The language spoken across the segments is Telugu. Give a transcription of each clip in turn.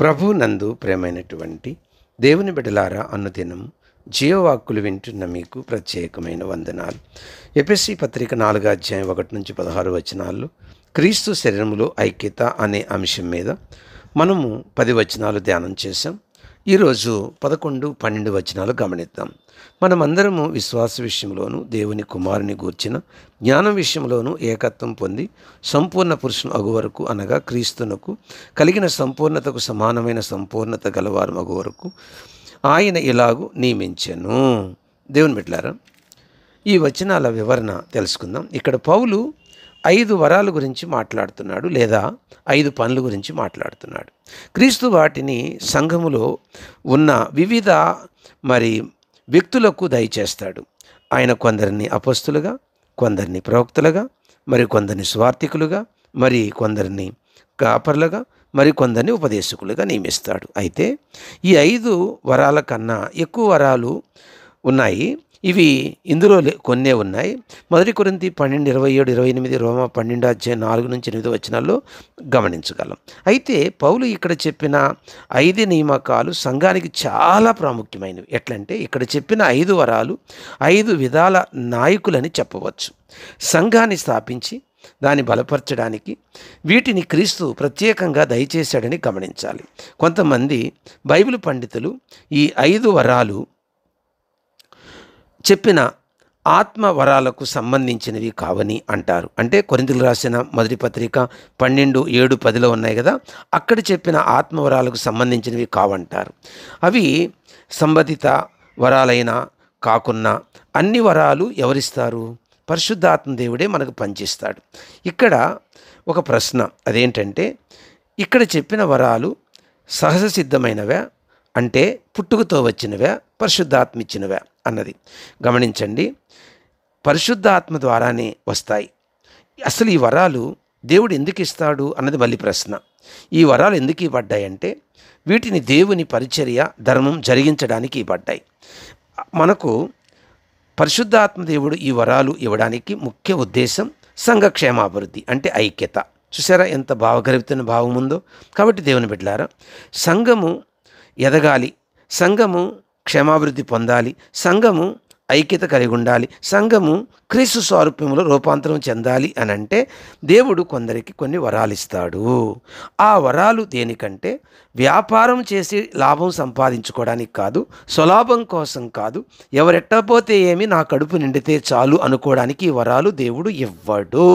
ప్రభు నందు ప్రేమైనటువంటి దేవుని బిడలారా అనుదినం జీవవాక్కులు వింటున్న మీకు ప్రత్యేకమైన వందనాలు ఎపిసి పత్రిక నాలుగు అధ్యాయం ఒకటి నుంచి పదహారు వచనాల్లో క్రీస్తు శరీరంలో ఐక్యత అనే అంశం మీద మనము పది వచనాలు ధ్యానం చేశాం ఈరోజు పదకొండు పన్నెండు వచనాలు గమనిద్దాం మనమందరము విశ్వాస విషయంలోనూ దేవుని కుమారుని గూర్చిన జ్ఞానం విషయంలోనూ ఏకత్వం పొంది సంపూర్ణ పురుషుని అగువరకు అనగా క్రీస్తునకు కలిగిన సంపూర్ణతకు సమానమైన సంపూర్ణత గలవారు అగువరకు ఆయన ఇలాగూ నియమించను దేవుని బిడ్లారా ఈ వచనాల వివరణ తెలుసుకుందాం ఇక్కడ పౌలు ఐదు వరాల గురించి మాట్లాడుతున్నాడు లేదా ఐదు పనుల గురించి మాట్లాడుతున్నాడు క్రీస్తు వాటిని సంఘములో ఉన్న వివిధ మరి వ్యక్తులకు దయచేస్తాడు ఆయన కొందరిని అపస్తులుగా కొందరిని ప్రవక్తలుగా మరి కొందరిని స్వార్థికులుగా మరి కొందరిని కాపర్లుగా మరి కొందరిని ఉపదేశకులుగా నియమిస్తాడు అయితే ఈ ఐదు వరాల కన్నా ఎక్కువ వరాలు ఉన్నాయి ఇవి ఇందులో కొన్నే ఉన్నాయి మొదటి కొరింతి పన్నెండు ఇరవై ఏడు ఇరవై ఎనిమిది రోమ పన్నెండు అధ్యాయం నాలుగు నుంచి ఎనిమిది వచనాల్లో గమనించగలం అయితే పౌలు ఇక్కడ చెప్పిన ఐదు నియామకాలు సంఘానికి చాలా ప్రాముఖ్యమైనవి ఎట్లంటే ఇక్కడ చెప్పిన ఐదు వరాలు ఐదు విధాల నాయకులని చెప్పవచ్చు సంఘాన్ని స్థాపించి దాన్ని బలపరచడానికి వీటిని క్రీస్తు ప్రత్యేకంగా దయచేశాడని గమనించాలి కొంతమంది బైబిల్ పండితులు ఈ ఐదు వరాలు చెప్పిన ఆత్మవరాలకు సంబంధించినవి కావని అంటారు అంటే కొరింతలు రాసిన మొదటి పత్రిక పన్నెండు ఏడు పదిలో ఉన్నాయి కదా అక్కడ చెప్పిన ఆత్మవరాలకు సంబంధించినవి కావంటారు అవి సంబంధిత వరాలైన కాకున్నా అన్ని వరాలు ఎవరిస్తారు పరిశుద్ధాత్మ దేవుడే మనకు పనిచేస్తాడు ఇక్కడ ఒక ప్రశ్న అదేంటంటే ఇక్కడ చెప్పిన వరాలు సహజ సిద్ధమైనవా అంటే పుట్టుకతో వచ్చినవే పరిశుద్ధాత్మ ఇచ్చినవే అన్నది గమనించండి పరిశుద్ధాత్మ ద్వారానే వస్తాయి అసలు ఈ వరాలు దేవుడు ఎందుకు ఇస్తాడు అన్నది మళ్ళీ ప్రశ్న ఈ వరాలు ఎందుకు ఇవ్వడ్డాయంటే వీటిని దేవుని పరిచర్య ధర్మం జరిగించడానికి ఇవ్వడ్డాయి మనకు పరిశుద్ధాత్మ దేవుడు ఈ వరాలు ఇవ్వడానికి ముఖ్య ఉద్దేశం సంఘక్షేమాభివృద్ధి అంటే ఐక్యత చూసారా ఎంత భావగరిపితున్న భావం ఉందో కాబట్టి దేవుని బిడ్డలారా సంఘము ఎదగాలి సంఘము క్షమాభివృద్ధి పొందాలి సంఘము ఐక్యత కలిగి ఉండాలి సంఘము క్రీస్తు స్వారూప్యంలో రూపాంతరం చెందాలి అని అంటే దేవుడు కొందరికి కొన్ని వరాలు ఇస్తాడు ఆ వరాలు దేనికంటే వ్యాపారం చేసి లాభం సంపాదించుకోవడానికి కాదు స్వలాభం కోసం కాదు ఎవరెట్టపోతే ఏమి నా కడుపు నిండితే చాలు అనుకోవడానికి వరాలు దేవుడు ఇవ్వడు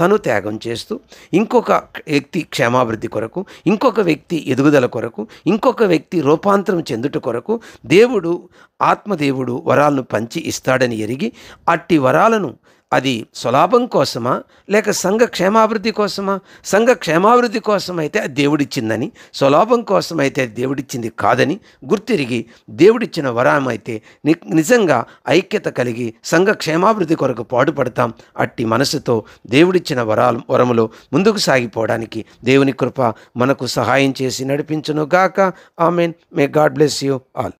తను త్యాగం చేస్తూ ఇంకొక వ్యక్తి క్షేమాభివృద్ధి కొరకు ఇంకొక వ్యక్తి ఎదుగుదల కొరకు ఇంకొక వ్యక్తి రూపాంతరం చెందుట కొరకు దేవుడు ఆత్మదేవుడు వరాలను పంచి ఇస్తాడని ఎరిగి అట్టి వరాలను అది స్వలాభం కోసమా లేక సంఘ క్షేమాభివృద్ధి కోసమా సంఘ క్షేమాభివృద్ధి కోసమైతే అది దేవుడిచ్చిందని స్వలాభం కోసమైతే అది దేవుడిచ్చింది కాదని గుర్తిరిగి దేవుడిచ్చిన వరమైతే అయితే నిజంగా ఐక్యత కలిగి సంఘ క్షేమాభివృద్ధి కొరకు పాటుపడతాం అట్టి మనసుతో దేవుడిచ్చిన వరాలు వరములో ముందుకు సాగిపోవడానికి దేవుని కృప మనకు సహాయం చేసి నడిపించను గాక amen may God bless you all